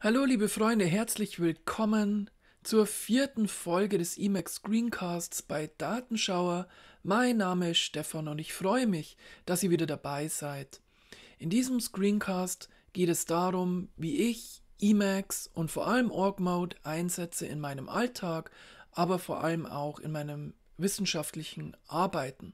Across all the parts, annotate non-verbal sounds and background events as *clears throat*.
Hallo liebe Freunde, herzlich willkommen zur vierten Folge des Emacs Screencasts bei Datenschauer. Mein Name ist Stefan und ich freue mich, dass ihr wieder dabei seid. In diesem Screencast geht es darum, wie ich Emacs und vor allem Org Mode einsetze in meinem Alltag, aber vor allem auch in meinem wissenschaftlichen Arbeiten.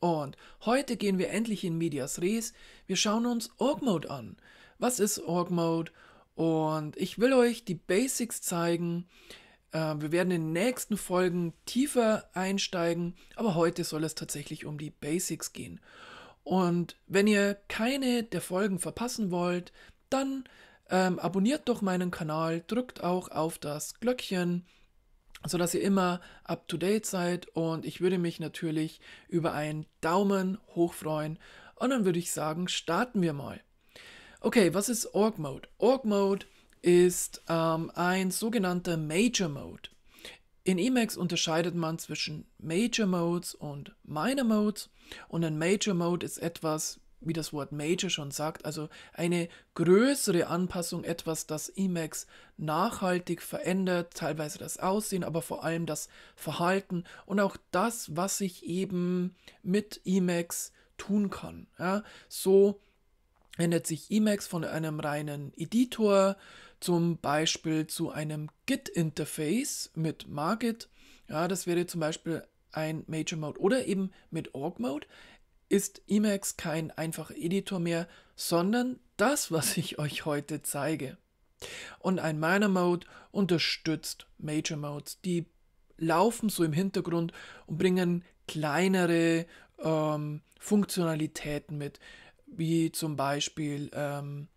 Und heute gehen wir endlich in Medias Res. Wir schauen uns Org Mode an. Was ist Org Mode und ich will euch die Basics zeigen. Äh, wir werden in den nächsten Folgen tiefer einsteigen, aber heute soll es tatsächlich um die Basics gehen. Und wenn ihr keine der Folgen verpassen wollt, dann ähm, abonniert doch meinen Kanal, drückt auch auf das Glöckchen, sodass ihr immer up-to-date seid. Und ich würde mich natürlich über einen Daumen hoch freuen. Und dann würde ich sagen, starten wir mal. Okay, was ist Org Mode? Org Mode ist ähm, ein sogenannter Major Mode. In Emacs unterscheidet man zwischen Major Modes und Minor Modes und ein Major Mode ist etwas, wie das Wort Major schon sagt, also eine größere Anpassung, etwas, das Emacs nachhaltig verändert, teilweise das Aussehen, aber vor allem das Verhalten und auch das, was ich eben mit Emacs tun kann. Ja, so ändert sich Emacs von einem reinen Editor zum Beispiel zu einem Git-Interface mit Margit. Ja, das wäre zum Beispiel ein Major Mode oder eben mit Org Mode ist Emacs kein einfacher Editor mehr, sondern das, was *laughs* ich euch heute zeige. Und ein Minor Mode unterstützt Major Modes. Die laufen so im Hintergrund und bringen kleinere ähm, Funktionalitäten mit wie zum Beispiel ähm,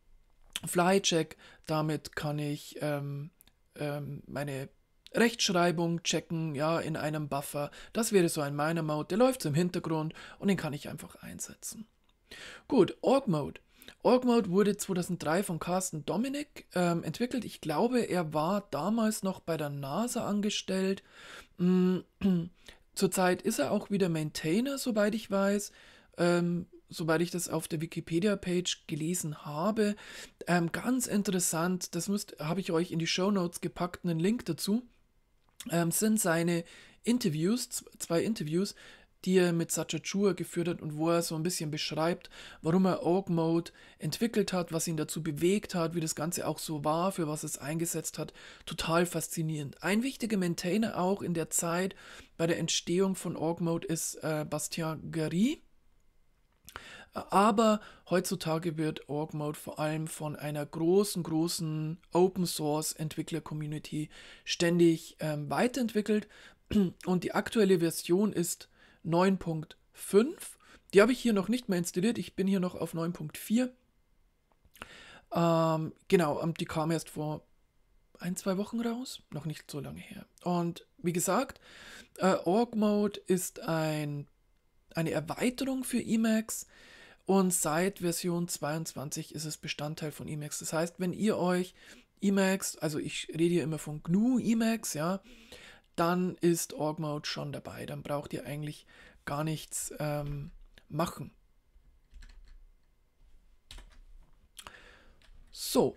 Flycheck. Damit kann ich ähm, ähm, meine Rechtschreibung checken, ja, in einem Buffer. Das wäre so ein Miner Mode, der läuft im Hintergrund und den kann ich einfach einsetzen. Gut, Org Mode. Org Mode wurde 2003 von Carsten Dominik ähm, entwickelt. Ich glaube, er war damals noch bei der NASA angestellt. Mm, *clears throat* zurzeit ist er auch wieder Maintainer, soweit ich weiß. Ähm, soweit ich das auf der Wikipedia-Page gelesen habe. Ähm, ganz interessant, das habe ich euch in die Show Notes gepackt, einen Link dazu, ähm, sind seine Interviews, zwei Interviews, die er mit Chua geführt hat und wo er so ein bisschen beschreibt, warum er Org Mode entwickelt hat, was ihn dazu bewegt hat, wie das Ganze auch so war, für was es eingesetzt hat. Total faszinierend. Ein wichtiger Maintainer auch in der Zeit bei der Entstehung von Org Mode ist äh, Bastien Gary aber heutzutage wird Org Mode vor allem von einer großen, großen Open Source Entwickler Community ständig ähm, weiterentwickelt. Und die aktuelle Version ist 9.5. Die habe ich hier noch nicht mehr installiert. Ich bin hier noch auf 9.4. Ähm, genau, ähm, die kam erst vor ein, zwei Wochen raus, noch nicht so lange her. Und wie gesagt, äh, Org Mode ist ein, eine Erweiterung für Emacs, und seit Version 22 ist es Bestandteil von Emacs. Das heißt, wenn ihr euch Emacs, also ich rede hier immer von GNU Emacs, ja, dann ist Org Mode schon dabei. Dann braucht ihr eigentlich gar nichts ähm, machen. So.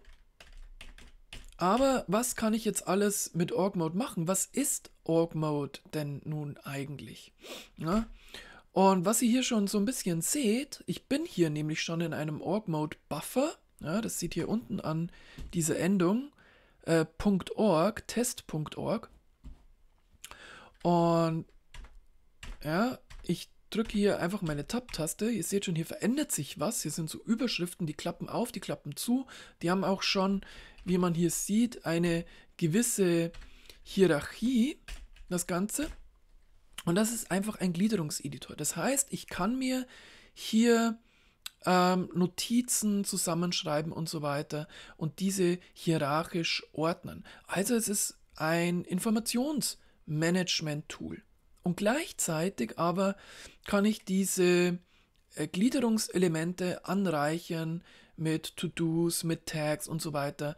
Aber was kann ich jetzt alles mit Org Mode machen? Was ist Org Mode denn nun eigentlich? Na? Und was ihr hier schon so ein bisschen seht, ich bin hier nämlich schon in einem Org-Mode-Buffer. Ja, das sieht hier unten an diese Endung. Äh, .org, test.org. Und ja, ich drücke hier einfach meine Tab-Taste. Ihr seht schon, hier verändert sich was. Hier sind so Überschriften, die klappen auf, die klappen zu. Die haben auch schon, wie man hier sieht, eine gewisse Hierarchie, das Ganze. Und das ist einfach ein Gliederungseditor. Das heißt, ich kann mir hier ähm, Notizen zusammenschreiben und so weiter und diese hierarchisch ordnen. Also es ist ein Informationsmanagement-Tool. Und gleichzeitig aber kann ich diese äh, Gliederungselemente anreichern mit To-Dos, mit Tags und so weiter,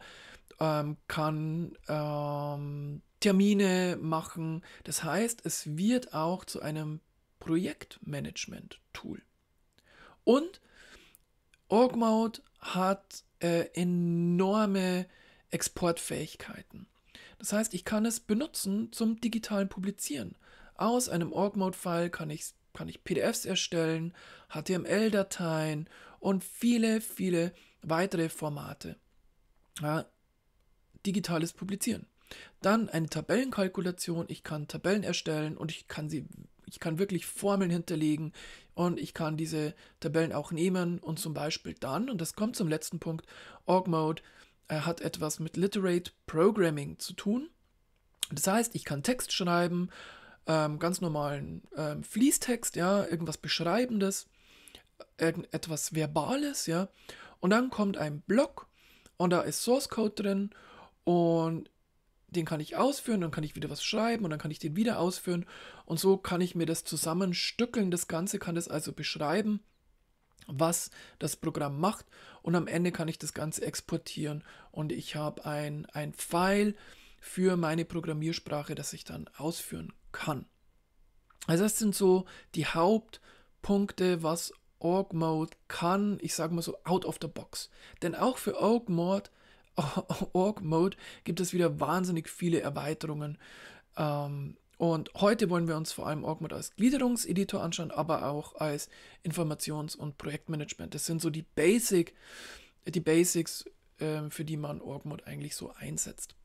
ähm, kann ähm, Termine machen. Das heißt, es wird auch zu einem Projektmanagement-Tool. Und Orgmode hat äh, enorme Exportfähigkeiten. Das heißt, ich kann es benutzen zum digitalen Publizieren. Aus einem Orgmode-File kann ich, kann ich PDFs erstellen, HTML-Dateien und viele, viele weitere Formate. Ja, digitales Publizieren. Dann eine Tabellenkalkulation. Ich kann Tabellen erstellen und ich kann sie, ich kann wirklich Formeln hinterlegen und ich kann diese Tabellen auch nehmen und zum Beispiel dann, und das kommt zum letzten Punkt, Org-Mode äh, hat etwas mit Literate Programming zu tun. Das heißt, ich kann Text schreiben, ähm, ganz normalen ähm, Fließtext, ja, irgendwas Beschreibendes, irgendetwas Verbales, ja. Und dann kommt ein Block und da ist Source Code drin und den kann ich ausführen, dann kann ich wieder was schreiben und dann kann ich den wieder ausführen. Und so kann ich mir das zusammenstückeln, das Ganze kann das also beschreiben, was das Programm macht. Und am Ende kann ich das Ganze exportieren. Und ich habe ein, ein File für meine Programmiersprache, das ich dann ausführen kann. Also das sind so die Hauptpunkte, was Org Mode kann, ich sage mal so, out of the box. Denn auch für Org Mode Org-Mode gibt es wieder wahnsinnig viele Erweiterungen. Ähm, und heute wollen wir uns vor allem Org-Mode als Gliederungseditor anschauen, aber auch als Informations- und Projektmanagement. Das sind so die Basic, die Basics, äh, für die man Org-Mode eigentlich so einsetzt.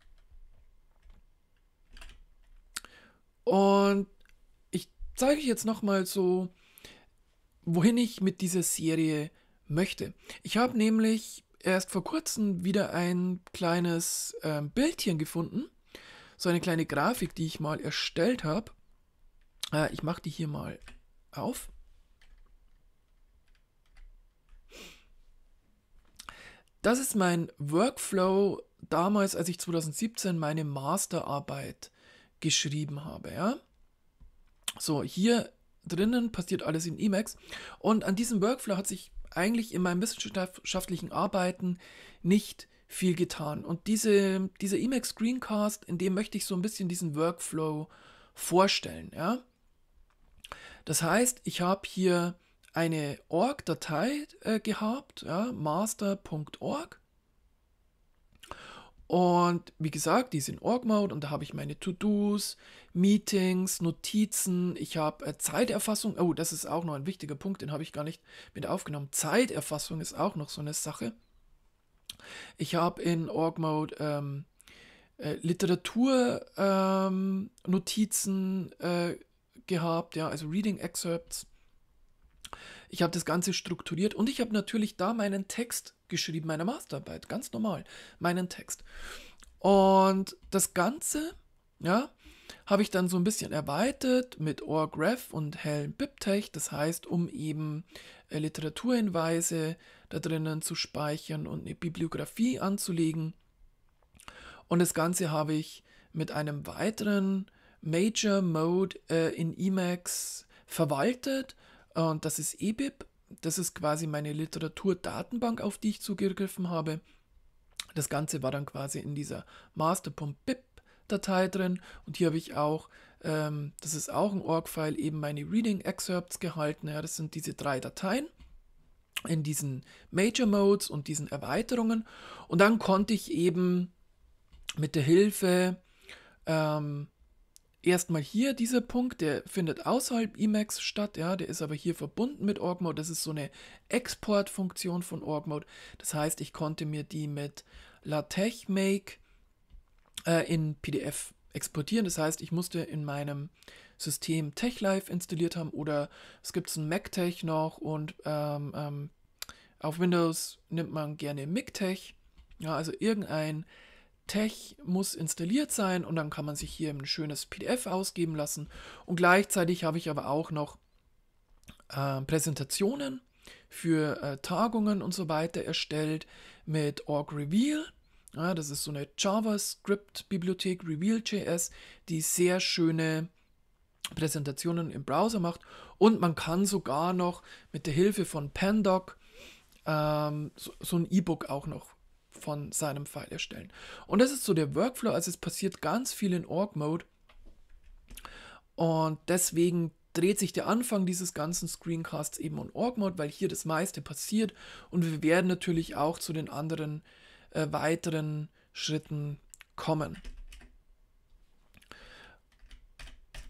Und ich zeige euch jetzt nochmal so, wohin ich mit dieser Serie möchte. Ich habe nämlich erst vor kurzem wieder ein kleines äh, Bildchen gefunden. So eine kleine Grafik, die ich mal erstellt habe. Äh, ich mache die hier mal auf. Das ist mein Workflow damals, als ich 2017 meine Masterarbeit geschrieben habe. Ja? So, hier drinnen passiert alles in Emacs. Und an diesem Workflow hat sich eigentlich in meinem wissenschaftlichen Arbeiten nicht viel getan. Und diese, dieser Emacs Screencast, in dem möchte ich so ein bisschen diesen Workflow vorstellen. Ja? Das heißt, ich habe hier eine Org-Datei äh, gehabt, ja, master.org. Und wie gesagt, die sind Org-Mode und da habe ich meine To-Dos, Meetings, Notizen, ich habe äh, Zeiterfassung. Oh, das ist auch noch ein wichtiger Punkt, den habe ich gar nicht mit aufgenommen. Zeiterfassung ist auch noch so eine Sache. Ich habe in Org-Mode ähm, äh, Literaturnotizen ähm, äh, gehabt, ja, also Reading Excerpts. Ich habe das Ganze strukturiert und ich habe natürlich da meinen Text geschrieben, meine Masterarbeit, ganz normal, meinen Text. Und das Ganze, ja, habe ich dann so ein bisschen erweitert mit OrGraph und Helen Bibtech, das heißt, um eben äh, Literaturhinweise da drinnen zu speichern und eine Bibliografie anzulegen. Und das Ganze habe ich mit einem weiteren Major Mode äh, in Emacs verwaltet und das ist EBIB. Das ist quasi meine Literaturdatenbank, auf die ich zugegriffen habe. Das Ganze war dann quasi in dieser master.bib-Datei drin. Und hier habe ich auch, ähm, das ist auch ein Org-File, eben meine Reading Excerpts gehalten. Ja, das sind diese drei Dateien in diesen Major Modes und diesen Erweiterungen. Und dann konnte ich eben mit der Hilfe ähm, erstmal hier dieser Punkt, der findet außerhalb Emacs statt, ja, der ist aber hier verbunden mit Org-Mode. Das ist so eine Exportfunktion von Org-Mode. Das heißt, ich konnte mir die mit LaTeX Make äh, in PDF exportieren. Das heißt, ich musste in meinem System TechLive installiert haben oder es gibt es ein MacTech noch und ähm, ähm, auf Windows nimmt man gerne MicTech, ja, also irgendein Tech muss installiert sein und dann kann man sich hier ein schönes PDF ausgeben lassen. Und gleichzeitig habe ich aber auch noch äh, Präsentationen für äh, Tagungen und so weiter erstellt mit Org Reveal. Ja, das ist so eine JavaScript-Bibliothek Reveal.js, die sehr schöne Präsentationen im Browser macht. Und man kann sogar noch mit der Hilfe von Pandoc ähm, so, so ein E-Book auch noch von seinem Pfeil erstellen. Und das ist so der Workflow, also es passiert ganz viel in Org-Mode. Und deswegen dreht sich der Anfang dieses ganzen Screencasts eben um Org-Mode, weil hier das meiste passiert. Und wir werden natürlich auch zu den anderen äh, weiteren Schritten kommen.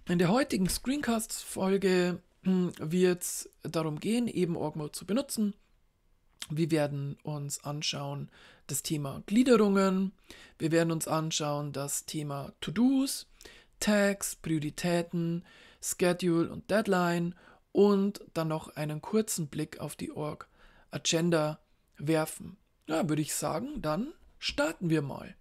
In der heutigen Screencast-Folge hm, wird es darum gehen, eben Org-Mode zu benutzen. Wir werden uns anschauen, das Thema Gliederungen. Wir werden uns anschauen das Thema To-Dos, Tags, Prioritäten, Schedule und Deadline und dann noch einen kurzen Blick auf die Org Agenda werfen. Ja, würde ich sagen, dann starten wir mal.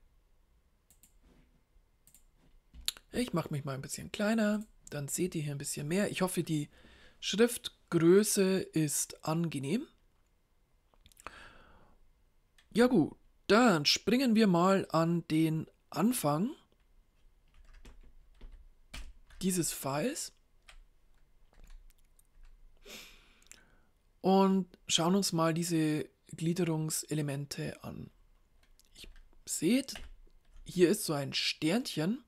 Ich mache mich mal ein bisschen kleiner, dann seht ihr hier ein bisschen mehr. Ich hoffe, die Schriftgröße ist angenehm. Ja gut, dann springen wir mal an den Anfang dieses Files und schauen uns mal diese Gliederungselemente an. Ich seht, hier ist so ein Sternchen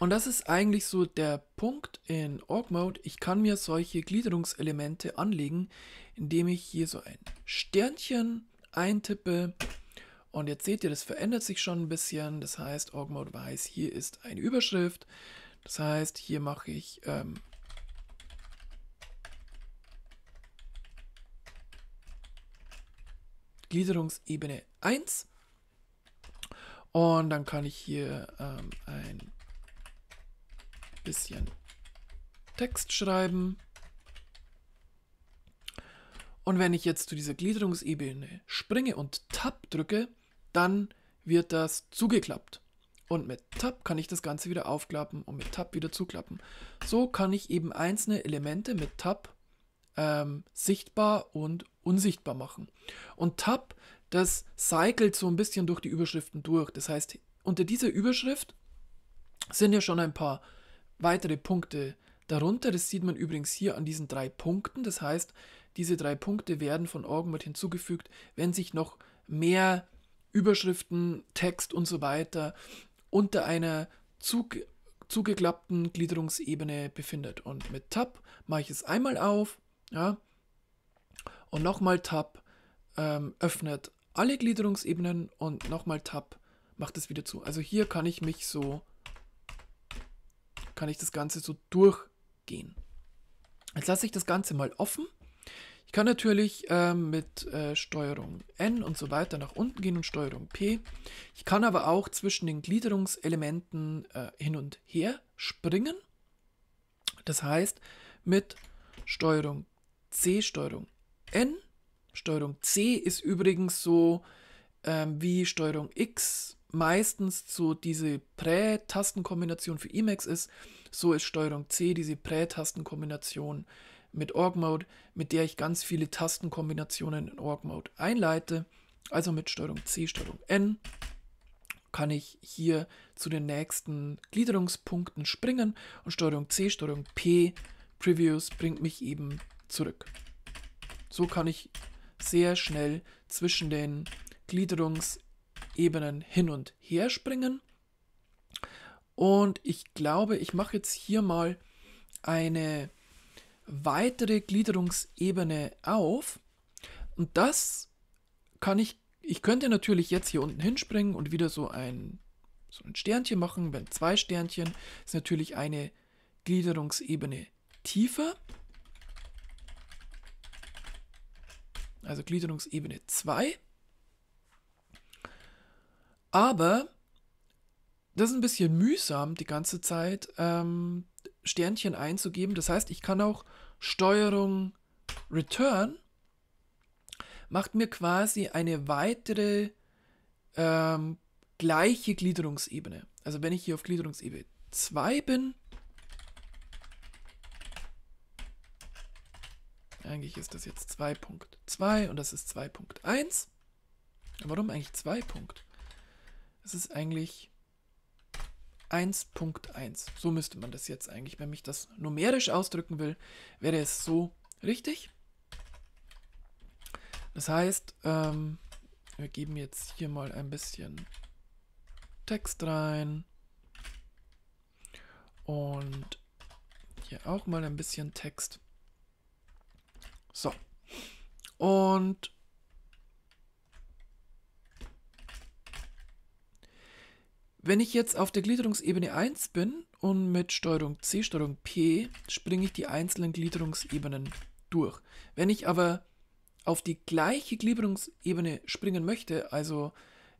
und das ist eigentlich so der Punkt in Org Mode. Ich kann mir solche Gliederungselemente anlegen, indem ich hier so ein Sternchen eintippe. Und jetzt seht ihr, das verändert sich schon ein bisschen. Das heißt, Orgmode weiß, hier ist eine Überschrift. Das heißt, hier mache ich ähm, Gliederungsebene 1. Und dann kann ich hier ähm, ein bisschen Text schreiben. Und wenn ich jetzt zu dieser Gliederungsebene springe und Tab drücke, dann wird das zugeklappt. Und mit Tab kann ich das Ganze wieder aufklappen und mit Tab wieder zuklappen. So kann ich eben einzelne Elemente mit Tab ähm, sichtbar und unsichtbar machen. Und Tab, das cycelt so ein bisschen durch die Überschriften durch. Das heißt, unter dieser Überschrift sind ja schon ein paar weitere Punkte darunter. Das sieht man übrigens hier an diesen drei Punkten. Das heißt, diese drei Punkte werden von Orgen hinzugefügt, wenn sich noch mehr Überschriften, Text und so weiter unter einer Zug zugeklappten Gliederungsebene befindet. Und mit Tab mache ich es einmal auf, ja, und nochmal Tab ähm, öffnet alle Gliederungsebenen und nochmal Tab macht es wieder zu. Also hier kann ich mich so, kann ich das Ganze so durchgehen. Jetzt lasse ich das Ganze mal offen kann natürlich äh, mit äh, Steuerung N und so weiter nach unten gehen und Steuerung P. Ich kann aber auch zwischen den Gliederungselementen äh, hin und her springen. Das heißt, mit Steuerung C, Steuerung N. Steuerung C ist übrigens so ähm, wie Steuerung X meistens so diese Prä-Tastenkombination für Emacs ist, so ist Steuerung C diese Prä-Tastenkombination äh, mit Org Mode, mit der ich ganz viele Tastenkombinationen in Org Mode einleite. Also mit Steuerung C, Steuerung N kann ich hier zu den nächsten Gliederungspunkten springen und Steuerung C, Steuerung P, Previews bringt mich eben zurück. So kann ich sehr schnell zwischen den Gliederungsebenen hin und her springen. Und ich glaube, ich mache jetzt hier mal eine weitere Gliederungsebene auf. Und das kann ich, ich könnte natürlich jetzt hier unten hinspringen und wieder so ein, so ein Sternchen machen, wenn zwei Sternchen ist natürlich eine Gliederungsebene tiefer. Also Gliederungsebene 2. Aber das ist ein bisschen mühsam die ganze Zeit, ähm, Sternchen einzugeben. Das heißt, ich kann auch Steuerung Return macht mir quasi eine weitere ähm, gleiche Gliederungsebene. Also wenn ich hier auf Gliederungsebene 2 bin, eigentlich ist das jetzt 2.2 und das ist 2.1. Warum eigentlich 2. Punkt? Das ist eigentlich 1.1. So müsste man das jetzt eigentlich, wenn ich das numerisch ausdrücken will, wäre es so richtig. Das heißt, ähm, wir geben jetzt hier mal ein bisschen Text rein und hier auch mal ein bisschen Text. So. Und Wenn ich jetzt auf der Gliederungsebene 1 bin und mit Steuerung C, Steuerung P springe ich die einzelnen Gliederungsebenen durch. Wenn ich aber auf die gleiche Gliederungsebene springen möchte, also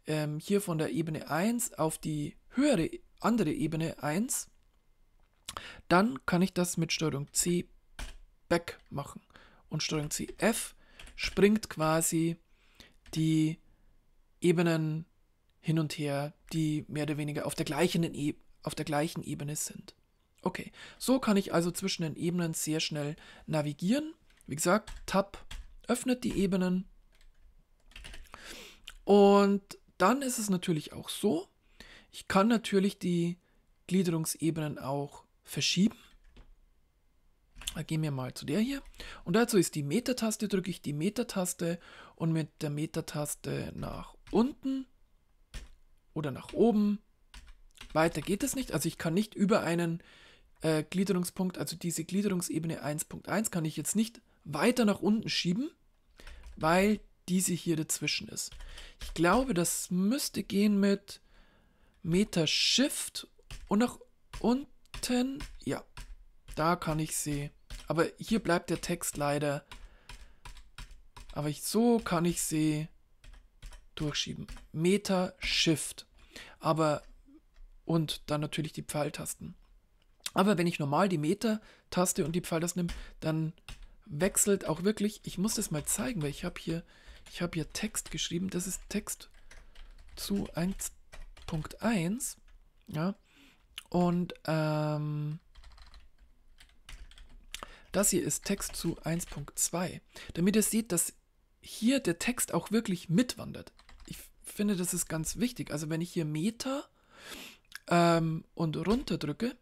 ähm, hier von der Ebene 1 auf die höhere andere Ebene 1, dann kann ich das mit Steuerung C back machen. Und Steuerung C F springt quasi die Ebenen hin und her, die mehr oder weniger auf der gleichen, e auf der gleichen Ebene sind. Okay, so kann ich also zwischen den Ebenen sehr schnell navigieren. Wie gesagt, Tab öffnet die Ebenen. Und dann ist es natürlich auch so, ich kann natürlich die Gliederungsebenen auch verschieben. Gehen wir mal zu der hier. Und dazu ist die Meta-Taste, drücke ich die Meta-Taste und mit der Meta-Taste nach unten oder nach oben. Weiter geht es nicht. Also ich kann nicht über einen äh, Gliederungspunkt, also diese Gliederungsebene 1.1, kann ich jetzt nicht weiter nach unten schieben, weil diese hier dazwischen ist. Ich glaube, das müsste gehen mit Meter Shift und nach unten. Ja, da kann ich sie. Aber hier bleibt der Text leider. Aber ich, so kann ich sie durchschieben. Meta Shift. Aber und dann natürlich die Pfeiltasten. Aber wenn ich normal die meter taste und die Pfeiltasten nehme, dann wechselt auch wirklich, ich muss das mal zeigen, weil ich habe hier, ich habe hier Text geschrieben, das ist Text zu 1.1, ja, und ähm, das hier ist Text zu 1.2, damit ihr seht, dass hier der Text auch wirklich mitwandert finde, das ist ganz wichtig. Also wenn ich hier Meter ähm, und runter drücke,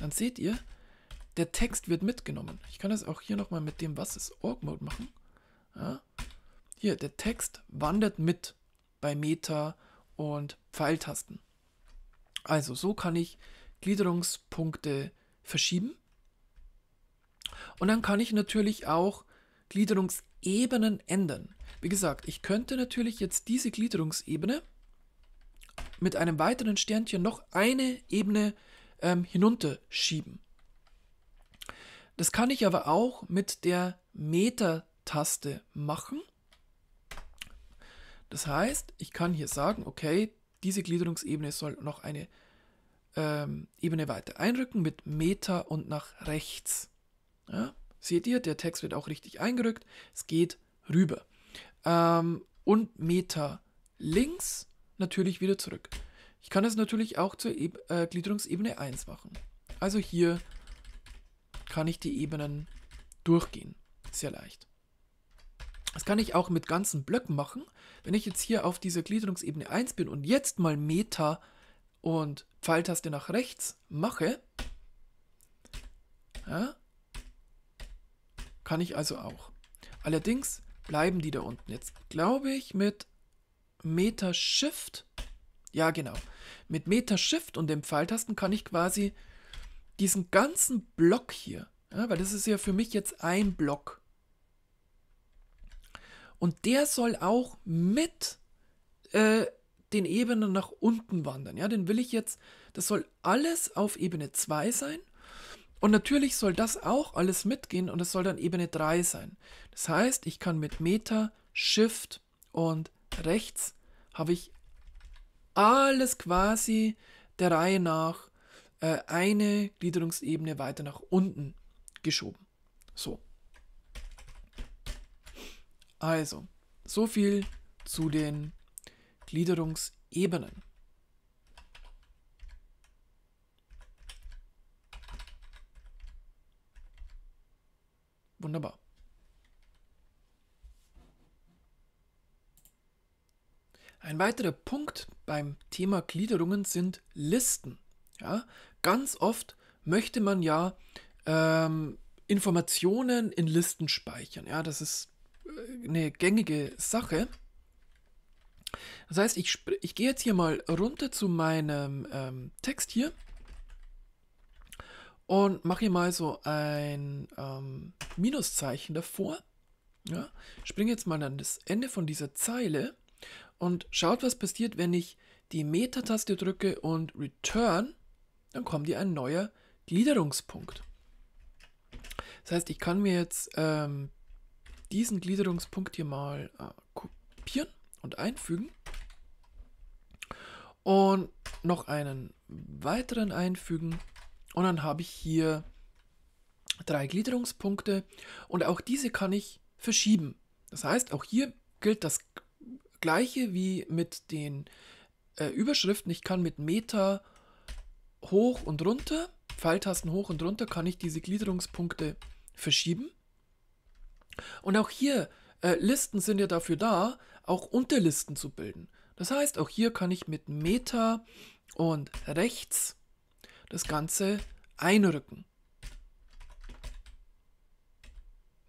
dann seht ihr, der Text wird mitgenommen. Ich kann das auch hier nochmal mit dem, was ist Org Mode machen. Ja. Hier, der Text wandert mit bei Meter und Pfeiltasten. Also so kann ich Gliederungspunkte verschieben. Und dann kann ich natürlich auch Gliederungsebenen ändern. Wie gesagt, ich könnte natürlich jetzt diese Gliederungsebene mit einem weiteren Sternchen noch eine Ebene ähm, hinunterschieben. Das kann ich aber auch mit der Meta-Taste machen. Das heißt, ich kann hier sagen, okay, diese Gliederungsebene soll noch eine ähm, Ebene weiter einrücken mit Meta und nach rechts. Ja? Seht ihr, der Text wird auch richtig eingerückt. Es geht rüber ähm, und Meter links natürlich wieder zurück. Ich kann es natürlich auch zur e äh, Gliederungsebene 1 machen. Also hier kann ich die Ebenen durchgehen. Sehr leicht. Das kann ich auch mit ganzen Blöcken machen. Wenn ich jetzt hier auf dieser Gliederungsebene 1 bin und jetzt mal Meter und Pfeiltaste nach rechts mache, ja, kann ich also auch. Allerdings bleiben die da unten jetzt, glaube ich, mit Meta Shift. Ja, genau. Mit Meta Shift und dem Pfeiltasten kann ich quasi diesen ganzen Block hier, ja, weil das ist ja für mich jetzt ein Block. Und der soll auch mit äh, den Ebenen nach unten wandern. Ja, den will ich jetzt, das soll alles auf Ebene 2 sein und natürlich soll das auch alles mitgehen und es soll dann Ebene 3 sein. Das heißt, ich kann mit Meta, Shift und rechts habe ich alles quasi der Reihe nach äh, eine Gliederungsebene weiter nach unten geschoben. So. Also, so viel zu den Gliederungsebenen. Wunderbar. Ein weiterer Punkt beim Thema Gliederungen sind Listen. Ja, ganz oft möchte man ja ähm, Informationen in Listen speichern. Ja, das ist äh, eine gängige Sache. Das heißt, ich, ich gehe jetzt hier mal runter zu meinem ähm, Text hier und mache hier mal so ein ähm, Minuszeichen davor. Ja, springe jetzt mal an das Ende von dieser Zeile und schaut, was passiert, wenn ich die Meta-Taste drücke und Return, dann kommt hier ein neuer Gliederungspunkt. Das heißt, ich kann mir jetzt ähm, diesen Gliederungspunkt hier mal äh, kopieren und einfügen und noch einen weiteren einfügen und dann habe ich hier drei Gliederungspunkte und auch diese kann ich verschieben. Das heißt, auch hier gilt das gleiche wie mit den äh, Überschriften. Ich kann mit Meter hoch und runter, Pfeiltasten hoch und runter, kann ich diese Gliederungspunkte verschieben. Und auch hier, äh, Listen sind ja dafür da, auch Unterlisten zu bilden. Das heißt, auch hier kann ich mit Meter und rechts das Ganze einrücken.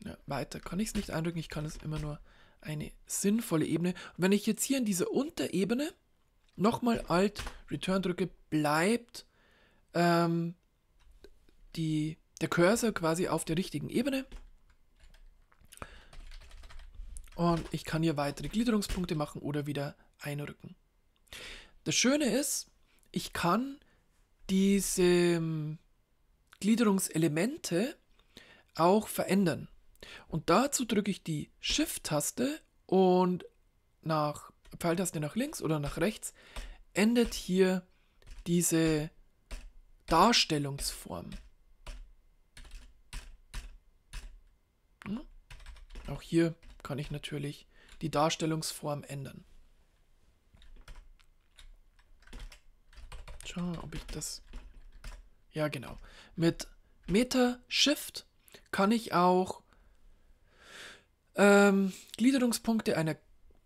Ja, weiter kann ich es nicht einrücken, ich kann es immer nur eine sinnvolle Ebene. Und wenn ich jetzt hier in dieser Unterebene nochmal Alt Return drücke, bleibt ähm, die, der Cursor quasi auf der richtigen Ebene. Und ich kann hier weitere Gliederungspunkte machen oder wieder einrücken. Das Schöne ist, ich kann diese Gliederungselemente auch verändern. Und dazu drücke ich die Shift-Taste und nach Pfeiltaste nach links oder nach rechts endet hier diese Darstellungsform. Hm? Auch hier kann ich natürlich die Darstellungsform ändern. Schau, ob ich das... Ja, genau. Mit Meta Shift kann ich auch ähm, Gliederungspunkte einer,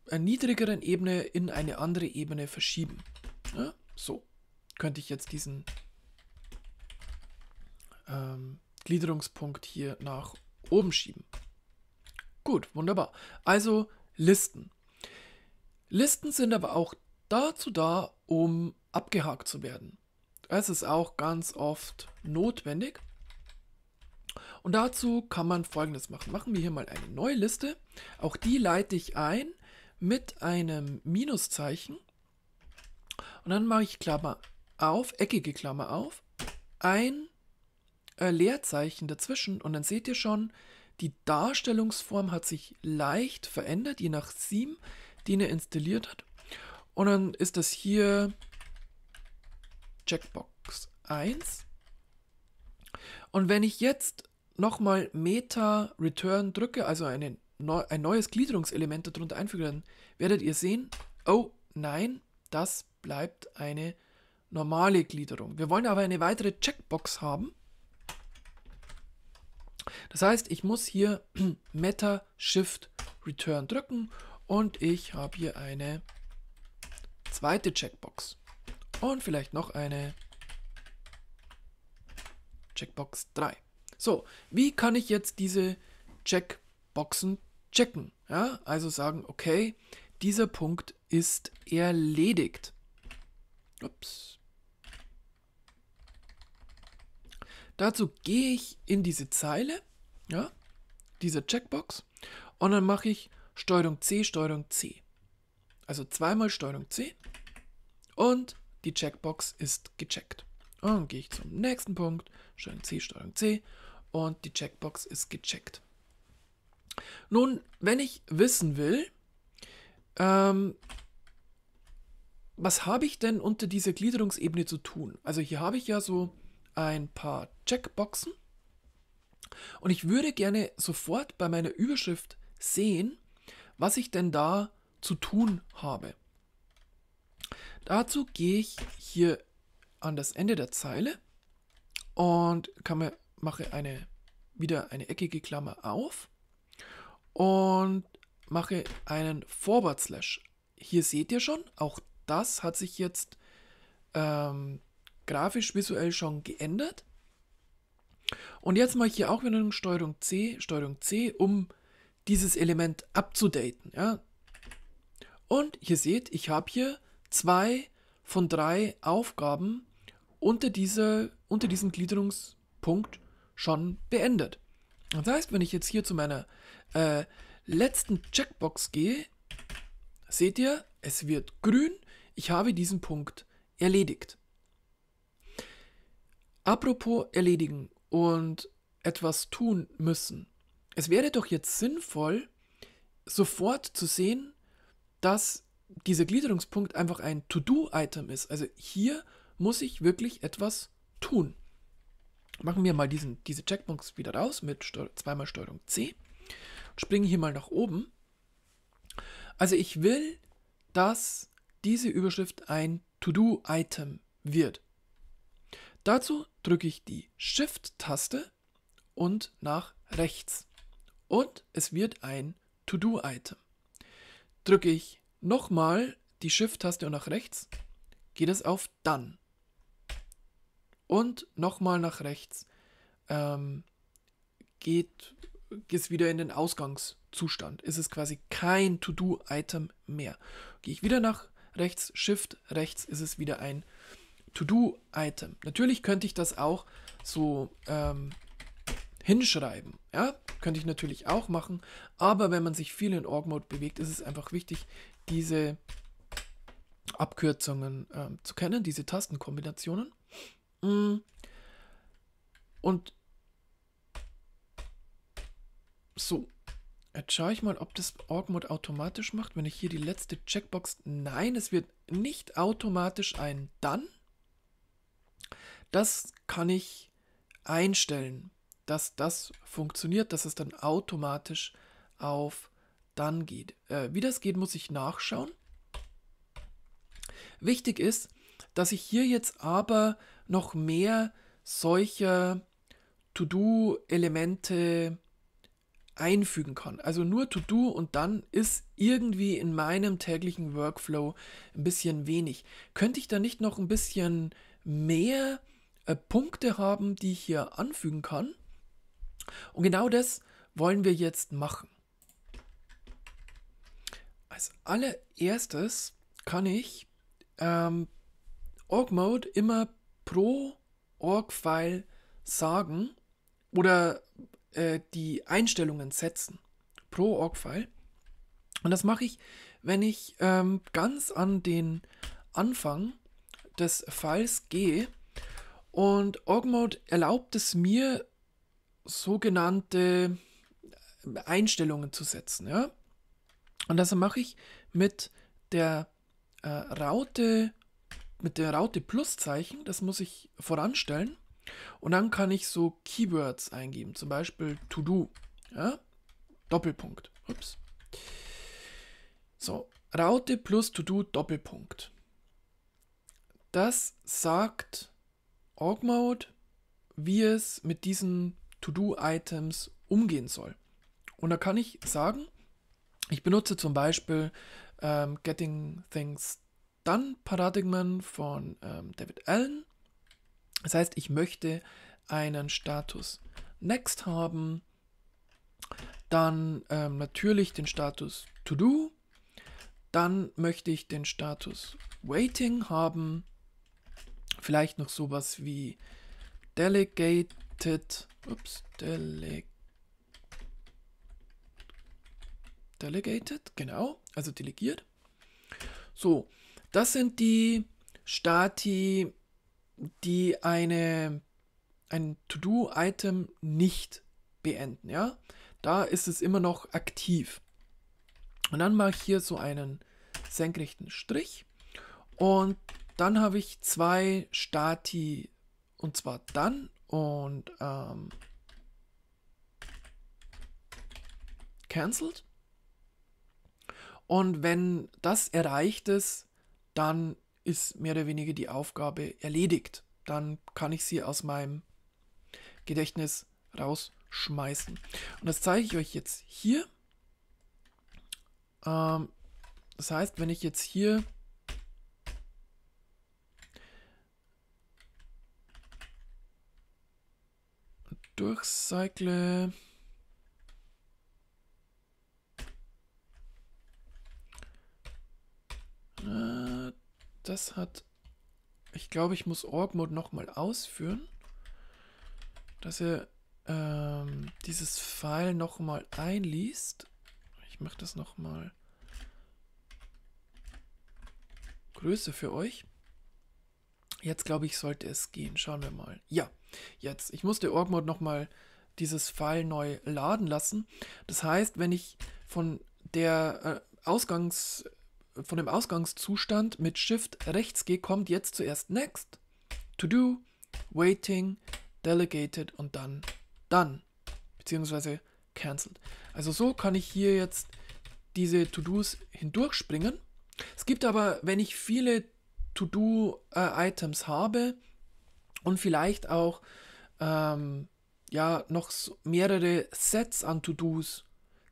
einer, niedrigeren Ebene in eine andere Ebene verschieben. Ja, so könnte ich jetzt diesen ähm, Gliederungspunkt hier nach oben schieben. Gut, wunderbar. Also Listen. Listen sind aber auch dazu da, um abgehakt zu werden. Es ist auch ganz oft notwendig. Und dazu kann man folgendes machen. Machen wir hier mal eine neue Liste. Auch die leite ich ein mit einem Minuszeichen. Und dann mache ich Klammer auf, eckige Klammer auf, ein äh, Leerzeichen dazwischen. Und dann seht ihr schon, die Darstellungsform hat sich leicht verändert, je nach Theme, den er installiert hat. Und dann ist das hier Checkbox 1. Und wenn ich jetzt nochmal Meta Return drücke, also eine, ein neues Gliederungselement darunter einfüge, dann werdet ihr sehen, oh nein, das bleibt eine normale Gliederung. Wir wollen aber eine weitere Checkbox haben. Das heißt, ich muss hier *clears throat* Meta Shift Return drücken und ich habe hier eine zweite Checkbox. Und vielleicht noch eine Checkbox 3. So, wie kann ich jetzt diese Checkboxen checken? Ja, also sagen, okay, dieser Punkt ist erledigt. Ups. Dazu gehe ich in diese Zeile, ja, diese Checkbox, und dann mache ich Steuerung C, Steuerung C. Also zweimal Steuerung C und die Checkbox ist gecheckt. Und gehe ich zum nächsten Punkt, Steuerung C, Steuerung C und die Checkbox ist gecheckt. Nun, wenn ich wissen will, ähm, was habe ich denn unter dieser Gliederungsebene zu tun? Also hier habe ich ja so ein paar Checkboxen und ich würde gerne sofort bei meiner Überschrift sehen, was ich denn da zu tun habe. Dazu gehe ich hier an das Ende der Zeile und kann mir, mache eine, wieder eine eckige Klammer auf und mache einen Forward Slash. Hier seht ihr schon, auch das hat sich jetzt ähm, grafisch visuell schon geändert. Und jetzt mache ich hier auch wieder eine Steuerung C, Steuerung C, um dieses Element abzudaten. Ja? Und ihr seht, ich habe hier zwei von drei Aufgaben unter, diese, unter diesem Gliederungspunkt schon beendet. Das heißt, wenn ich jetzt hier zu meiner äh, letzten Checkbox gehe, seht ihr, es wird grün, ich habe diesen Punkt erledigt. Apropos erledigen und etwas tun müssen. Es wäre doch jetzt sinnvoll, sofort zu sehen, dass dieser Gliederungspunkt einfach ein To-Do-Item ist. Also hier muss ich wirklich etwas tun. Machen wir mal diesen, diese Checkbox wieder raus mit Steu zweimal Steuerung C und springen hier mal nach oben. Also ich will, dass diese Überschrift ein To-Do-Item wird. Dazu drücke ich die Shift-Taste und nach rechts. Und es wird ein To-Do-Item. Drücke ich nochmal die Shift-Taste und nach rechts, geht es auf Dann. Und nochmal nach rechts ähm, geht es wieder in den Ausgangszustand. Ist es quasi kein To-Do-Item mehr. Gehe ich wieder nach rechts, Shift, rechts, ist es wieder ein To-Do-Item. Natürlich könnte ich das auch so ähm, hinschreiben. Ja, könnte ich natürlich auch machen. Aber wenn man sich viel in Org-Mode bewegt, ist es einfach wichtig, diese Abkürzungen äh, zu kennen, diese Tastenkombinationen. Mm. Und so, jetzt schaue ich mal, ob das Org-Mode automatisch macht. Wenn ich hier die letzte Checkbox... Nein, es wird nicht automatisch ein Dann. Das kann ich einstellen, dass das funktioniert, dass es dann automatisch auf dann geht. Äh, wie das geht, muss ich nachschauen. Wichtig ist, dass ich hier jetzt aber noch mehr solcher To-Do-Elemente einfügen kann. Also nur To-Do und dann ist irgendwie in meinem täglichen Workflow ein bisschen wenig. Könnte ich da nicht noch ein bisschen mehr äh, Punkte haben, die ich hier anfügen kann? Und genau das wollen wir jetzt machen als allererstes kann ich ähm, Org Mode immer pro Org-File sagen oder äh, die Einstellungen setzen pro Org-File. Und das mache ich, wenn ich ähm, ganz an den Anfang des Files gehe und Org-Mode erlaubt es mir, sogenannte äh, Einstellungen zu setzen. Ja? Und das mache ich mit der äh, Raute, mit der Raute Pluszeichen, das muss ich voranstellen. Und dann kann ich so Keywords eingeben, zum Beispiel to do. Ja? Doppelpunkt. Ups. So, Raute plus to do Doppelpunkt. Das sagt Orgmode, wie es mit diesen To-Do-Items umgehen soll. Und da kann ich sagen, ich benutze zum Beispiel ähm, Getting Things Done Paradigmen von ähm, David Allen. Das heißt, ich möchte einen Status Next haben, dann ähm, natürlich den Status To Do, dann möchte ich den Status Waiting haben, vielleicht noch sowas wie Delegated, ups, Delegated Delegated, genau, also delegiert. So, das sind die Stati, die eine, ein To-Do-Item nicht beenden, ja. Da ist es immer noch aktiv. Und dann mache ich hier so einen senkrechten Strich und dann habe ich zwei Stati und zwar dann und ähm, cancelled. Und wenn das erreicht ist, dann ist mehr oder weniger die Aufgabe erledigt. Dann kann ich sie aus meinem Gedächtnis rausschmeißen. Und das zeige ich euch jetzt hier. Ähm, das heißt, wenn ich jetzt hier durchcycle das hat... Ich glaube, ich muss Org-Mode nochmal ausführen, dass er ähm, dieses File nochmal einliest. Ich mache das nochmal größer für euch. Jetzt glaube ich, sollte es gehen. Schauen wir mal. Ja, jetzt. Ich musste Org-Mode nochmal dieses File neu laden lassen. Das heißt, wenn ich von der äh, Ausgangs von dem Ausgangszustand mit Shift rechts gehe, kommt jetzt zuerst Next, To Do, Waiting, Delegated und dann Done, beziehungsweise Cancelled. Also so kann ich hier jetzt diese To-Dos hindurchspringen. Es gibt aber, wenn ich viele To-Do-Items äh, habe und vielleicht auch ähm, ja, noch mehrere Sets an To-Dos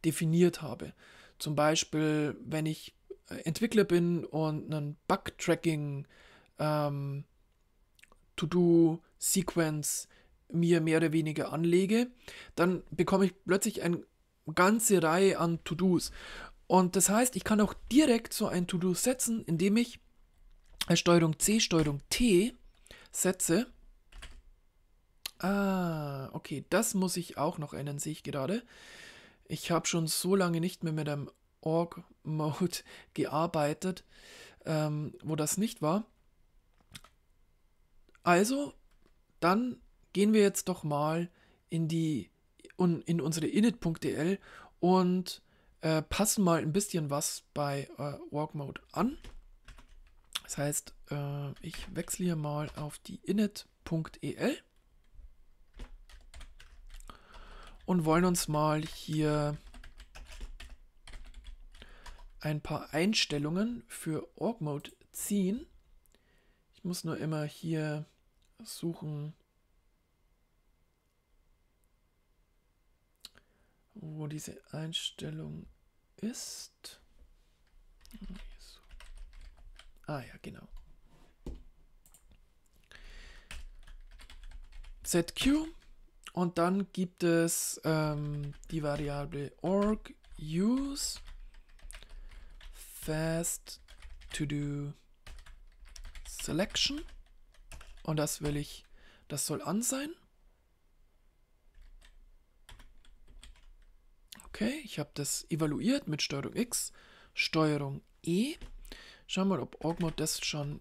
definiert habe. Zum Beispiel, wenn ich Entwickler bin und einen Bug-Tracking ähm, To-Do-Sequence mir mehr oder weniger anlege, dann bekomme ich plötzlich eine ganze Reihe an To-Dos. Und das heißt, ich kann auch direkt so ein To-Do setzen, indem ich Steuerung C, Steuerung T setze. Ah, okay, das muss ich auch noch ändern, sehe ich gerade. Ich habe schon so lange nicht mehr mit einem Org Mode *laughs* gearbeitet, ähm, wo das nicht war. Also, dann gehen wir jetzt doch mal in die in unsere init.dl und äh, passen mal ein bisschen was bei äh, Walk Mode an. Das heißt, äh, ich wechsle hier mal auf die init.el und wollen uns mal hier ein paar Einstellungen für Org Mode ziehen. Ich muss nur immer hier suchen, wo diese Einstellung ist. Ah ja, genau. ZQ und dann gibt es ähm, die Variable org use fast to do selection. Und das will ich, das soll an sein. Okay, ich habe das evaluiert mit Steuerung X, Steuerung E. Schauen wir mal, ob Orgmod das schon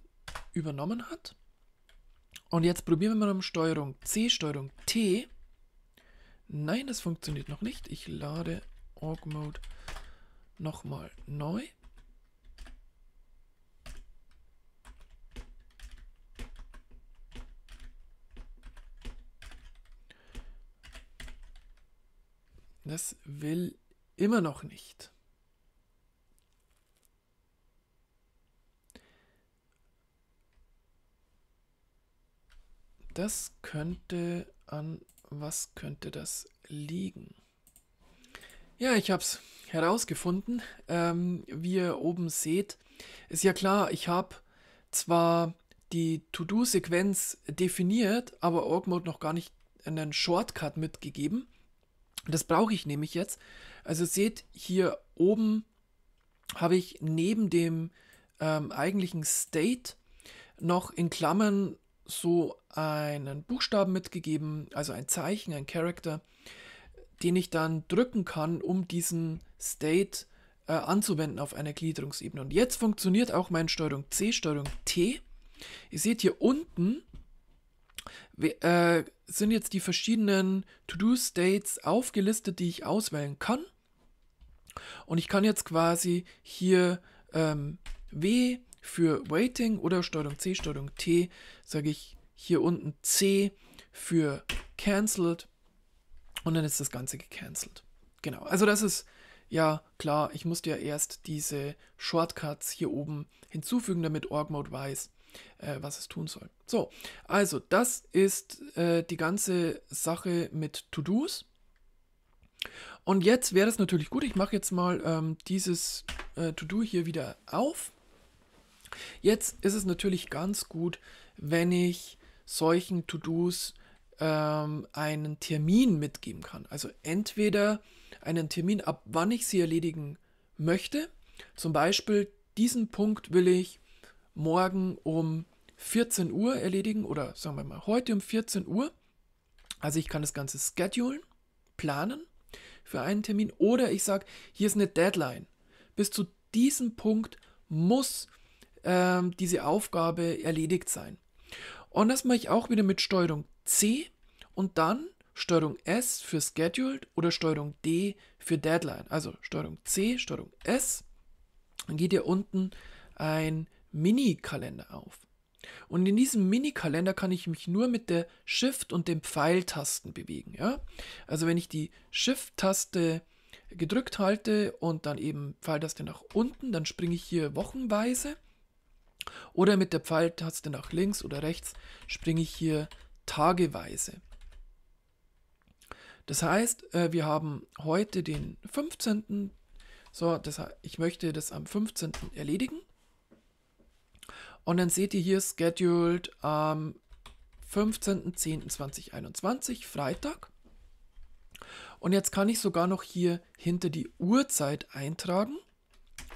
übernommen hat. Und jetzt probieren wir mal um Steuerung C, Steuerung T. Nein, das funktioniert noch nicht. Ich lade Org Mode nochmal neu. Das will immer noch nicht. Das könnte an was könnte das liegen? Ja, ich habe es herausgefunden. Ähm, wie ihr oben seht, ist ja klar, ich habe zwar die To-Do-Sequenz definiert, aber Org-Mode noch gar nicht einen Shortcut mitgegeben. Das brauche ich nämlich jetzt. Also seht, hier oben habe ich neben dem ähm, eigentlichen State noch in Klammern so einen Buchstaben mitgegeben, also ein Zeichen, ein Character, den ich dann drücken kann, um diesen State äh, anzuwenden auf einer Gliederungsebene. Und jetzt funktioniert auch mein Steuerung C, Steuerung T. Ihr seht hier unten wir, äh, sind jetzt die verschiedenen To-Do-States aufgelistet, die ich auswählen kann. Und ich kann jetzt quasi hier ähm, W für Waiting oder Steuerung C, Steuerung T, sage ich hier unten C für Cancelled und dann ist das Ganze gecancelt. Genau, also das ist ja klar, ich musste ja erst diese Shortcuts hier oben hinzufügen, damit Org Mode weiß, äh, was es tun soll. So, also das ist äh, die ganze Sache mit To-Dos. Und jetzt wäre es natürlich gut, ich mache jetzt mal ähm, dieses äh, To-Do hier wieder auf. Jetzt ist es natürlich ganz gut, wenn ich solchen To-Dos ähm, einen Termin mitgeben kann. Also entweder einen Termin, ab wann ich sie erledigen möchte. Zum Beispiel diesen Punkt will ich morgen um 14 Uhr erledigen oder sagen wir mal heute um 14 Uhr. Also ich kann das Ganze schedulen, planen für einen Termin oder ich sage, hier ist eine Deadline. Bis zu diesem Punkt muss ähm, diese Aufgabe erledigt sein. Und das mache ich auch wieder mit Steuerung C und dann Steuerung S für Scheduled oder Steuerung D für Deadline. Also Steuerung C, Steuerung S. Dann geht hier unten ein Mini-Kalender auf. Und in diesem Mini-Kalender kann ich mich nur mit der Shift- und den Pfeiltasten bewegen. Ja? Also wenn ich die Shift-Taste gedrückt halte und dann eben Pfeiltaste nach unten, dann springe ich hier wochenweise. Oder mit der Pfeiltaste nach links oder rechts springe ich hier tageweise. Das heißt, äh, wir haben heute den 15. So, das, ich möchte das am 15. erledigen. Und dann seht ihr hier scheduled am 15.10.2021, Freitag. Und jetzt kann ich sogar noch hier hinter die Uhrzeit eintragen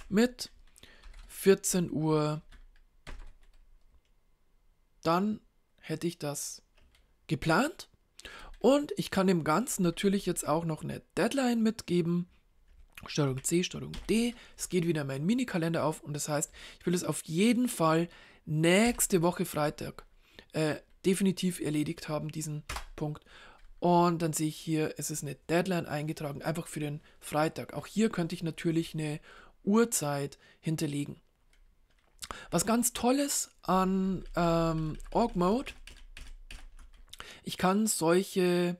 mit 14 Uhr. Dann hätte ich das geplant. Und ich kann dem Ganzen natürlich jetzt auch noch eine Deadline mitgeben. Steuerung C, Steuerung D. Es geht wieder mein Mini-Kalender auf und das heißt, ich will es auf jeden Fall nächste Woche Freitag äh, definitiv erledigt haben, diesen Punkt. Und dann sehe ich hier, es ist eine Deadline eingetragen, einfach für den Freitag. Auch hier könnte ich natürlich eine Uhrzeit hinterlegen. Was ganz Tolles an ähm, Org Mode, ich kann solche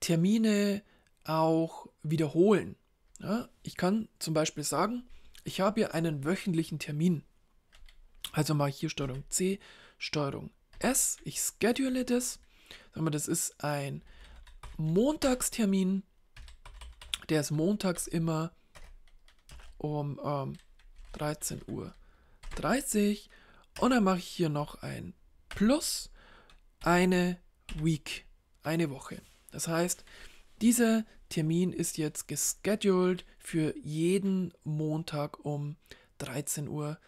Termine auch wiederholen. Ja, ich kann zum Beispiel sagen, ich habe hier einen wöchentlichen Termin. Also mache ich hier Steuerung C, Steuerung S. Ich schedule das. Sagen wir, das ist ein Montagstermin. Der ist montags immer um ähm, 13 Uhr Und dann mache ich hier noch ein Plus eine Week, eine Woche. Das heißt, dieser Termin ist jetzt gescheduled für jeden Montag um 13.30 Uhr.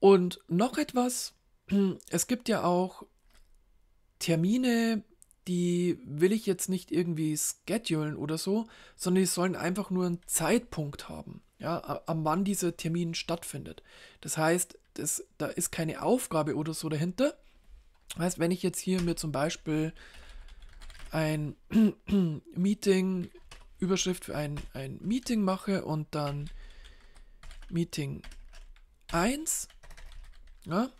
Und noch etwas, *clears throat* es gibt ja auch Termine, die will ich jetzt nicht irgendwie schedulen oder so, sondern die sollen einfach nur einen Zeitpunkt haben, ja, am wann dieser Termin stattfindet. Das heißt, das, da ist keine Aufgabe oder so dahinter, Heißt, wenn ich jetzt hier mir zum Beispiel ein *clears throat* Meeting, Überschrift für ein, ein Meeting mache und dann Meeting 1, ja, ne?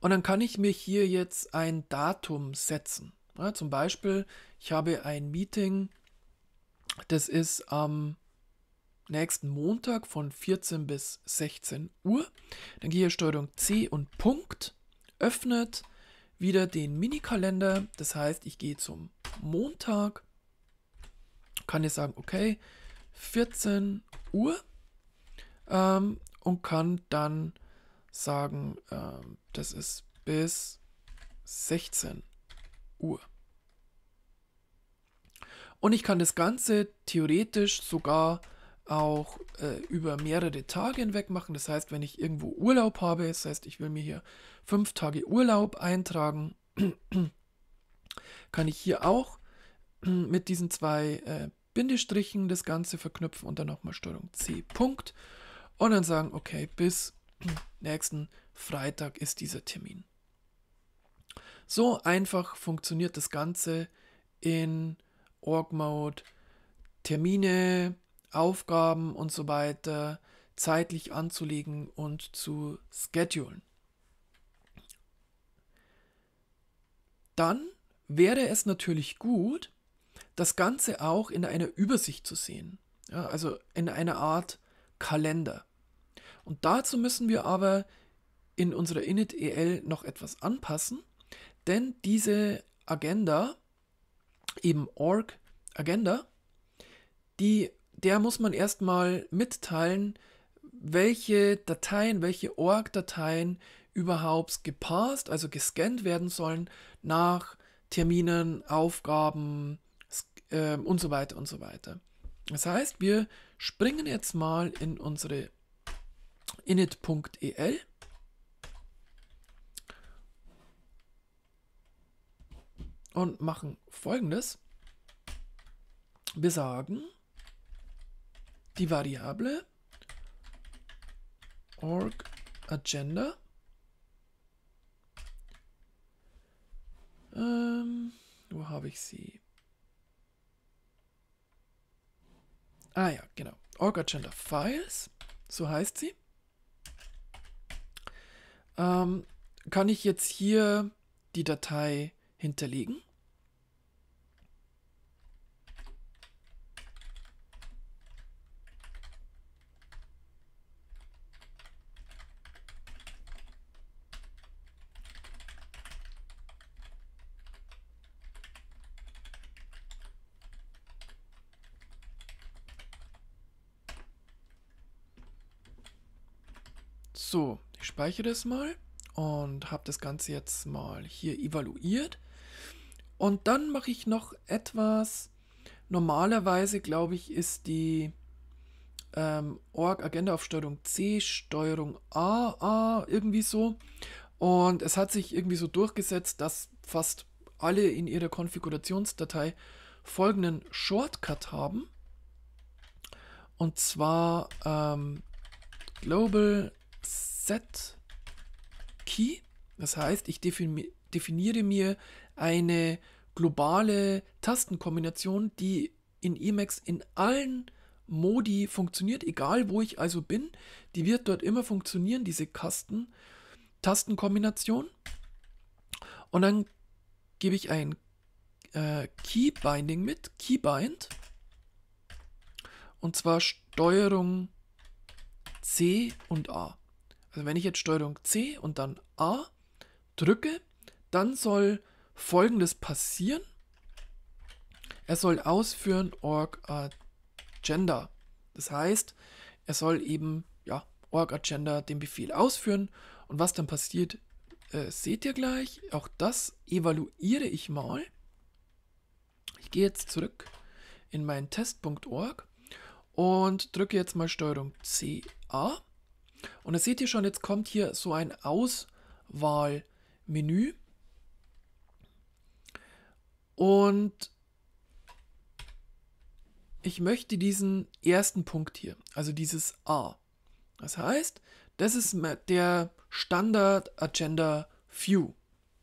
und dann kann ich mir hier jetzt ein Datum setzen. Ja, ne? zum Beispiel, ich habe ein Meeting, das ist am nächsten Montag von 14 bis 16 Uhr. Dann gehe ich Steuerung C und Punkt öffnet wieder den Mini-Kalender. Das heißt, ich gehe zum Montag, kann jetzt sagen, okay, 14 Uhr ähm, und kann dann sagen, ähm, das ist bis 16 Uhr. Und ich kann das Ganze theoretisch sogar auch äh, über mehrere Tage hinweg machen. Das heißt, wenn ich irgendwo Urlaub habe, das heißt, ich will mir hier fünf Tage Urlaub eintragen, *clears throat* kann ich hier auch *clears throat* mit diesen zwei äh, Bindestrichen das Ganze verknüpfen und dann nochmal Steuerung C Punkt und dann sagen, okay, bis *clears throat* nächsten Freitag ist dieser Termin. So einfach funktioniert das Ganze in Org Mode. Termine, Aufgaben und so weiter zeitlich anzulegen und zu schedulen. Dann wäre es natürlich gut, das Ganze auch in einer Übersicht zu sehen, ja, also in einer Art Kalender. Und dazu müssen wir aber in unserer Init EL noch etwas anpassen, denn diese Agenda, eben Org Agenda, die der muss man erstmal mitteilen, welche Dateien, welche Org-Dateien überhaupt gepasst, also gescannt werden sollen nach Terminen, Aufgaben äh, und so weiter und so weiter. Das heißt, wir springen jetzt mal in unsere init.el und machen folgendes. Wir sagen die Variable org agenda ähm, wo habe ich sie? Ah ja, genau. Org agenda files, so heißt sie. Ähm, kann ich jetzt hier die Datei hinterlegen? So, ich speichere das mal und habe das Ganze jetzt mal hier evaluiert. Und dann mache ich noch etwas. Normalerweise, glaube ich, ist die ähm, Org Agenda auf Steuerung C, Steuerung A, A, irgendwie so. Und es hat sich irgendwie so durchgesetzt, dass fast alle in ihrer Konfigurationsdatei folgenden Shortcut haben. Und zwar ähm, Global Set-Key. Das heißt, ich defini definiere mir eine globale Tastenkombination, die in Emacs in allen Modi funktioniert, egal wo ich also bin. Die wird dort immer funktionieren, diese Kasten, Tastenkombination. Und dann gebe ich ein äh, Keybinding mit, Keybind. Und zwar Steuerung C und A. Also wenn ich jetzt Steuerung C und dann A drücke, dann soll folgendes passieren. Er soll ausführen org agenda. Das heißt, er soll eben ja, org agenda den Befehl ausführen und was dann passiert, äh, seht ihr gleich. Auch das evaluiere ich mal. Ich gehe jetzt zurück in meinen test.org und drücke jetzt mal strg C A und da seht ihr schon, jetzt kommt hier so ein Auswahlmenü. Und ich möchte diesen ersten Punkt hier, also dieses A. Das heißt, das ist der Standard Agenda View.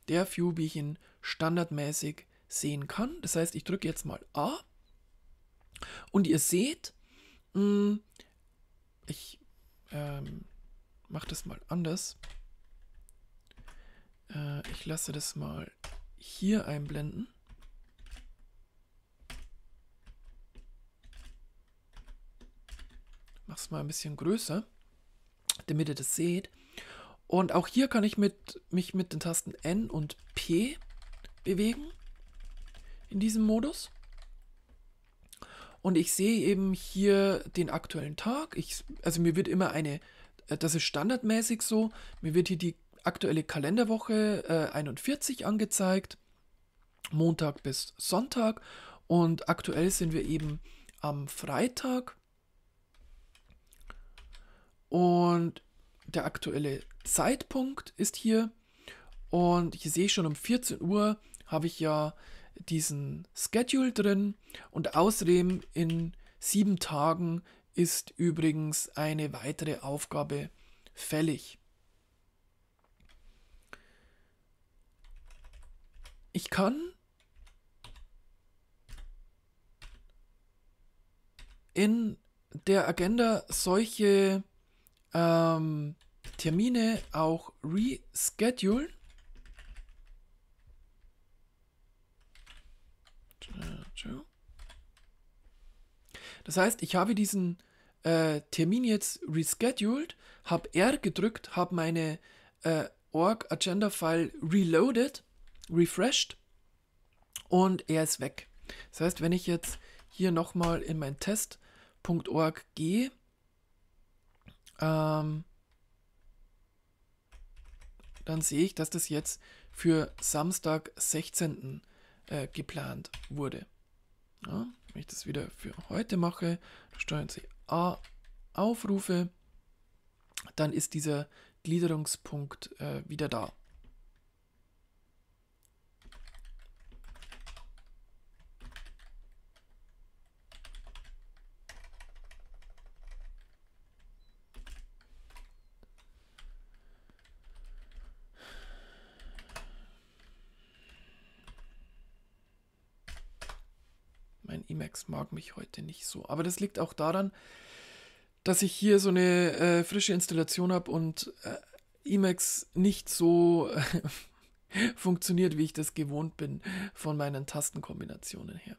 Der View, wie ich ihn standardmäßig sehen kann. Das heißt, ich drücke jetzt mal A und ihr seht, hm, ich ähm, mache das mal anders. Äh, ich lasse das mal hier einblenden. Mach es mal ein bisschen größer, damit ihr das seht. Und auch hier kann ich mit, mich mit den Tasten N und P bewegen in diesem Modus. Und ich sehe eben hier den aktuellen Tag. Ich, also mir wird immer eine äh, das ist standardmäßig so. Mir wird hier die aktuelle Kalenderwoche äh, 41 angezeigt, Montag bis Sonntag. Und aktuell sind wir eben am Freitag. Und der aktuelle Zeitpunkt ist hier. Und ich sehe schon um 14 Uhr habe ich ja diesen Schedule drin. Und außerdem in sieben Tagen ist übrigens eine weitere Aufgabe fällig. Ich kann in der Agenda solche ähm, Termine auch reschedulen. Das heißt, ich habe diesen äh, Termin jetzt rescheduled, habe R gedrückt, habe meine äh, Org Agenda File reloaded, refreshed und er ist weg. Das heißt, wenn ich jetzt hier nochmal in mein test.org gehe, ähm, dann sehe ich, dass das jetzt für Samstag 16. Äh, geplant wurde. Ja, wenn ich das wieder für heute mache, steuern Sie A aufrufe, dann ist dieser Gliederungspunkt äh, wieder da. mag mich heute nicht so. Aber das liegt auch daran, dass ich hier so eine äh, frische Installation habe und äh, Emacs nicht so äh, *laughs* funktioniert, wie ich das gewohnt bin von meinen Tastenkombinationen her.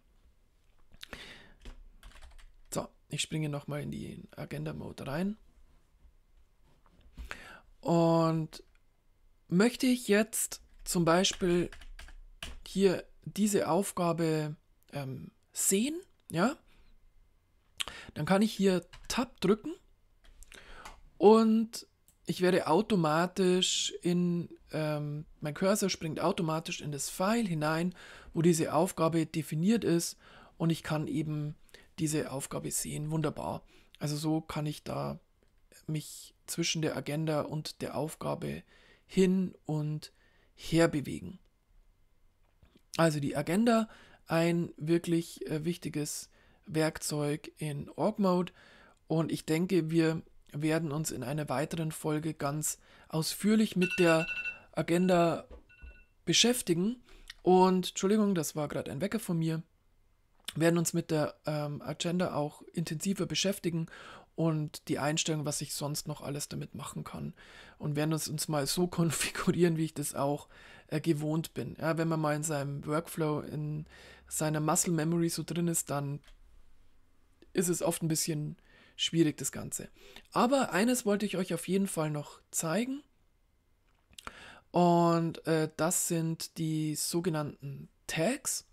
So, ich springe nochmal in die Agenda-Mode rein. Und möchte ich jetzt zum Beispiel hier diese Aufgabe ähm, sehen ja, dann kann ich hier Tab drücken und ich werde automatisch in, ähm, mein Cursor springt automatisch in das File hinein, wo diese Aufgabe definiert ist und ich kann eben diese Aufgabe sehen. Wunderbar. Also so kann ich da mich zwischen der Agenda und der Aufgabe hin und her bewegen. Also die Agenda ein wirklich äh, wichtiges Werkzeug in Org Mode und ich denke, wir werden uns in einer weiteren Folge ganz ausführlich mit der Agenda beschäftigen. Und Entschuldigung, das war gerade ein Wecker von mir. Wir Werden uns mit der ähm, Agenda auch intensiver beschäftigen und die Einstellung, was ich sonst noch alles damit machen kann. Und werden uns, uns mal so *laughs* konfigurieren, wie ich das auch äh, gewohnt bin. Ja, wenn man mal in seinem Workflow in seiner Muscle Memory so drin ist, dann ist es oft ein bisschen schwierig, das Ganze. Aber eines wollte ich euch auf jeden Fall noch zeigen. Und äh, das sind die sogenannten Tags.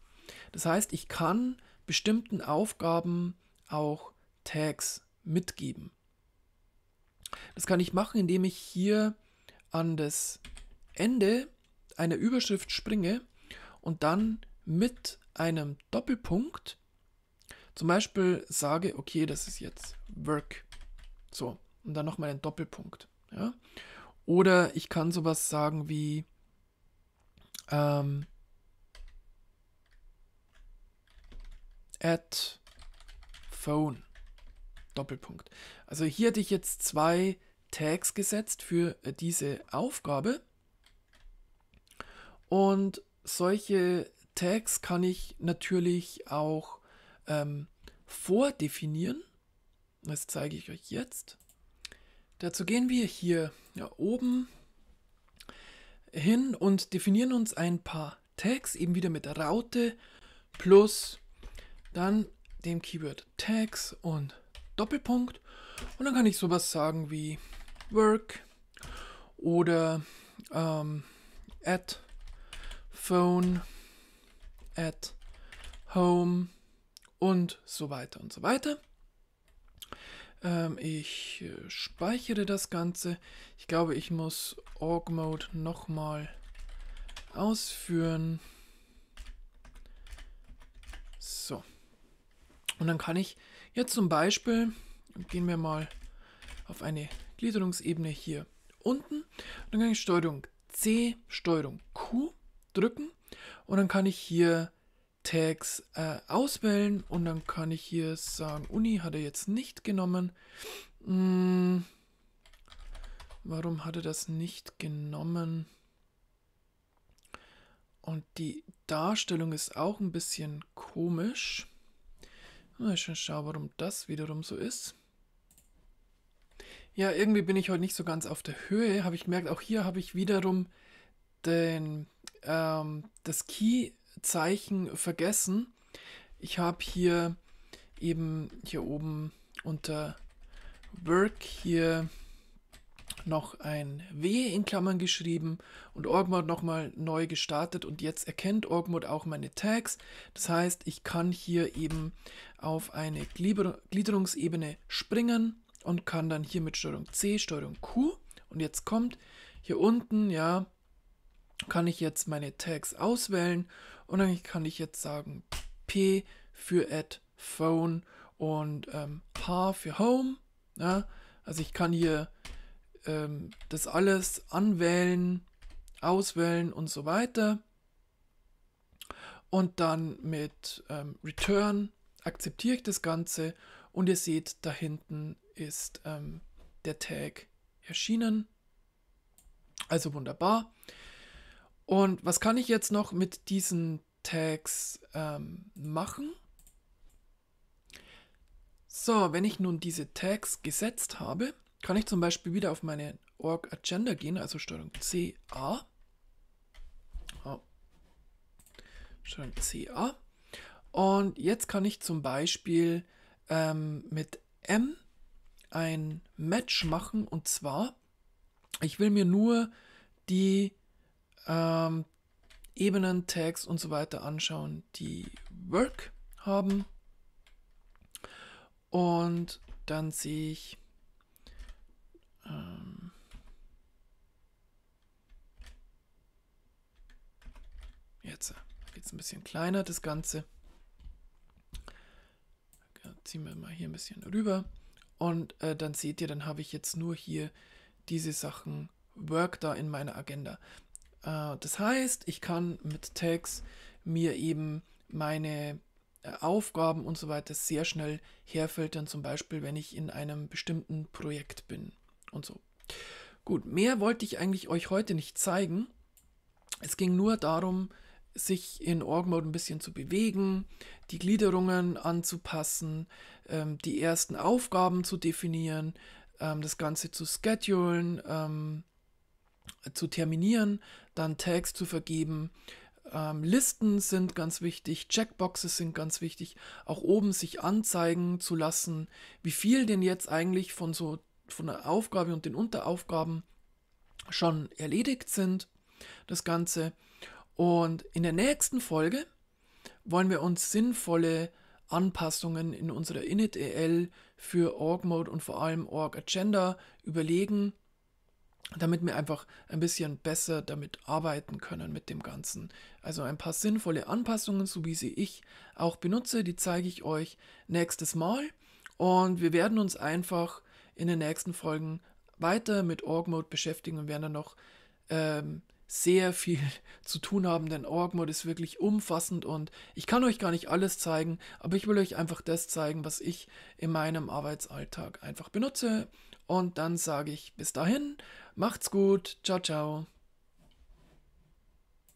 Das heißt, ich kann bestimmten Aufgaben auch Tags mitgeben. Das kann ich machen, indem ich hier an das Ende einer Überschrift springe und dann mit einem Doppelpunkt zum Beispiel sage, okay, das ist jetzt Work. So, und dann nochmal einen Doppelpunkt. Ja? Oder ich kann sowas sagen wie ähm, at phone. Doppelpunkt. Also hier hätte ich jetzt zwei Tags gesetzt für äh, diese Aufgabe. Und solche Tags kann ich natürlich auch ähm, vordefinieren. Das zeige ich euch jetzt. Dazu gehen wir hier ja, oben hin und definieren uns ein paar Tags, eben wieder mit Raute plus dann dem Keyword Tags und Doppelpunkt. Und dann kann ich sowas sagen wie Work oder ähm, at Phone at home und so weiter und so weiter. Ähm, ich äh, speichere das Ganze. Ich glaube, ich muss Org Mode nochmal ausführen. So. Und dann kann ich jetzt zum Beispiel, gehen wir mal auf eine Gliederungsebene hier unten, dann kann ich Steuerung C, Steuerung Q drücken und dann kann ich hier Tags äh, auswählen und dann kann ich hier sagen, Uni hat er jetzt nicht genommen. Hm, warum hat er das nicht genommen? Und die Darstellung ist auch ein bisschen komisch. Mal schauen, warum das wiederum so ist. Ja, irgendwie bin ich heute nicht so ganz auf der Höhe. Habe ich gemerkt, auch hier habe ich wiederum den ähm, das Key-Zeichen vergessen. Ich habe hier eben hier oben unter Work hier noch ein W in Klammern geschrieben und Orgmod nochmal neu gestartet und jetzt erkennt Orgmod auch meine Tags. Das heißt, ich kann hier eben auf eine Gliederungsebene springen und kann dann hier mit STRG C, STRG Q und jetzt kommt hier unten, ja, kann ich jetzt meine Tags auswählen und dann kann ich jetzt sagen P für Ad Phone und ähm, für Home. Ja? Ne? Also ich kann hier ähm, das alles anwählen, auswählen und so weiter. Und dann mit ähm, Return akzeptiere ich das Ganze und ihr seht, da hinten ist ähm, der Tag erschienen. Also wunderbar. Und was kann ich jetzt noch mit diesen Tags ähm, machen? So, wenn ich nun diese Tags gesetzt habe, kann ich zum Beispiel wieder auf meine Org Agenda gehen, also Steuerung CA. Oh. Ah. Steuerung CA. Und jetzt kann ich zum Beispiel ähm, mit M ein Match machen und zwar, ich will mir nur die ähm, Ebenen, Tags und so weiter anschauen, die Work haben. Und dann sehe ich, ähm, jetzt äh, geht es ein bisschen kleiner, das Ganze. Ziehen wir mal hier ein bisschen rüber. Und äh, dann seht ihr, dann habe ich jetzt nur hier diese Sachen Work da in meiner Agenda. Äh, das heißt, ich kann mit Tags mir eben meine äh, Aufgaben und so weiter sehr schnell herfiltern, zum Beispiel wenn ich in einem bestimmten Projekt bin und so. Gut, mehr wollte ich eigentlich euch heute nicht zeigen. Es ging nur darum, sich in Org-Mode ein bisschen zu bewegen, die Gliederungen anzupassen, ähm, die ersten Aufgaben zu definieren, ähm, das Ganze zu schedulen, ähm, zu terminieren, dann Tags zu vergeben. Ähm, Listen sind ganz wichtig, Checkboxes sind ganz wichtig, auch oben sich anzeigen zu lassen, wie viel denn jetzt eigentlich von so von der Aufgabe und den Unteraufgaben schon erledigt sind, das Ganze. Und in der nächsten Folge wollen wir uns sinnvolle Anpassungen in unserer Init EL für Org Mode und vor allem Org Agenda überlegen damit wir einfach ein bisschen besser damit arbeiten können mit dem Ganzen. Also ein paar sinnvolle Anpassungen, so wie sie ich auch benutze, die zeige ich euch nächstes Mal. Und wir werden uns einfach in den nächsten Folgen weiter mit Org Mode beschäftigen und werden dann noch ähm, sehr viel *laughs* zu tun haben, denn Org Mode ist wirklich umfassend und ich kann euch gar nicht alles zeigen, aber ich will euch einfach das zeigen, was ich in meinem Arbeitsalltag einfach benutze. Und dann sage ich bis dahin Macht's gut. Ciao, ciao.